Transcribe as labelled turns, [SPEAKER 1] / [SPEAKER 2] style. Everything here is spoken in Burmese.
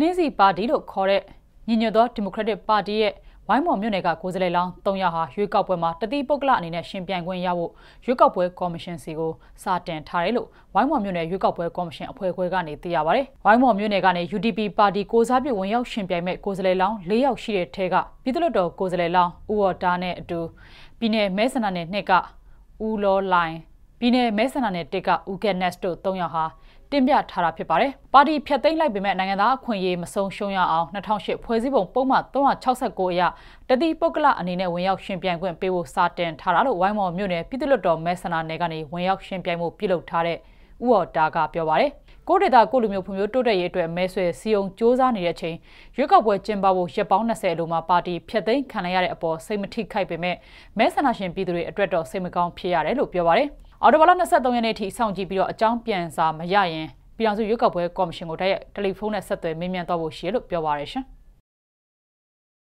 [SPEAKER 1] နှင်းစီပါတီလို့ခေါ်တဲ့ညီညွတ်သောဒီမိုကရက်တစ်ပါတီရဲ့ဝိုင်းမော်မြို့နယ်ကကိုယ်စားလှယ်လောင်း၃ယောက်ဟာရွေးကောက်ပွဲမှာတတိပုဂ္ဂလအနေနဲ့ရှင်ပြိုင်ခွင့်ရဖို့ရွေးကောက်ပွဲကော်မရှင်စီကိုစာတင်ထားတယ်လို့ဝိုင်းမော်မြို့နယ်ရွေးကောက်ပွဲကော်မရှင်အဖွဲ့အခွဲကနေသိရပါဗျ။ဝိုင်းမော်မြို့နယ်ကနေ UDP ပါတီကိုစားပြုဝင်ရောက်ရှင်ပြိုင်မဲ့ကိုယ်စားလှယ်လောင်း၄ယောက်ရှိတဲ့ထဲကပြည်သူ့လွှတ်တော်ကိုယ်စားလှယ်လောင်းဦးဝတာနဲ့အတူပြည်내မဲဆန္ဒနယ်နှစ်ကဦးလောလိုင်းပြည်내မဲဆန္ဒနယ်တစ်ကဦးကက်နက်စ်တို့၃ယောက်ဟာတင်ပြထားတာဖြစ်ပါတယ်။ပါတီဖျက်သိမ်းလိုက်ပေမဲ့နိုင်ငံသားအခွင့်အရေးမဆုံးရှုံးရအောင်2008ဖွဲ့စည်းပုံပုံမှန်369အရတတိပုဂ္ဂလအနေနဲ့ဝင်ရောက်ရှင်ပြိုင်ခွင့်ပေးဖို့စာတင်ထားတာလို့ဝိုင်းမော်မြို့နယ်ပြည်သူ့လွတ်တော်မဲဆန္ဒနယ်ကနေဝင်ရောက်ရှင်ပြိုင်မှုပြုလုပ်ထားတဲ့ဥော်တာကပြောပါတယ်။ကိုဒေတာကိုလူမျိုးဖွံ့ဖြိုးတိုးတက်ရေးအတွက်မဲဆွယ်စီယုံစ조사နေတဲ့အချိန်ရွေးကောက်ပွဲကျင်းပဖို့ရက်ပေါင်း20လိုမှာပါတီဖျက်သိမ်းခံရတဲ့အပေါ်စိတ်မထိခိုက်ပေမဲ့မဲဆန္ဒရှင်ပြည်သူတွေအတွက်တော့စိတ်မကောင်းဖြစ်ရတယ်လို့ပြောပါတယ်။အော်တိုဘားလ23ရက်နေ့ထိစောင့်ကြည့်ပြီးတော့အကြောင်းပြန်စာမရရင်ပြည်အောင်စုရွေးကောက်ပွဲကော်မရှင်ကိုတိုက်ရိုက်တယ်လီဖုန်းနဲ့ဆက်သွယ်မေးမြန်းတော့ဖို့ရှိရလို့ပြောပါရရှင်။